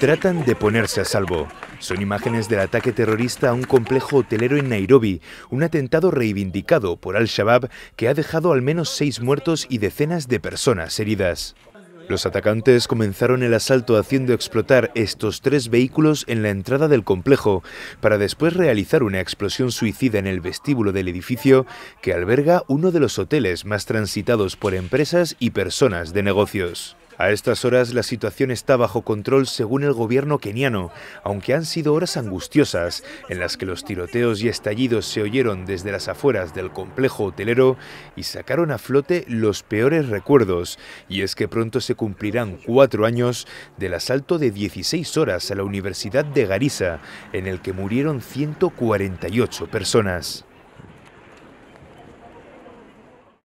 Tratan de ponerse a salvo. Son imágenes del ataque terrorista a un complejo hotelero en Nairobi, un atentado reivindicado por Al-Shabaab que ha dejado al menos seis muertos y decenas de personas heridas. Los atacantes comenzaron el asalto haciendo explotar estos tres vehículos en la entrada del complejo, para después realizar una explosión suicida en el vestíbulo del edificio que alberga uno de los hoteles más transitados por empresas y personas de negocios. A estas horas la situación está bajo control según el gobierno keniano, aunque han sido horas angustiosas en las que los tiroteos y estallidos se oyeron desde las afueras del complejo hotelero y sacaron a flote los peores recuerdos. Y es que pronto se cumplirán cuatro años del asalto de 16 horas a la Universidad de Garissa, en el que murieron 148 personas.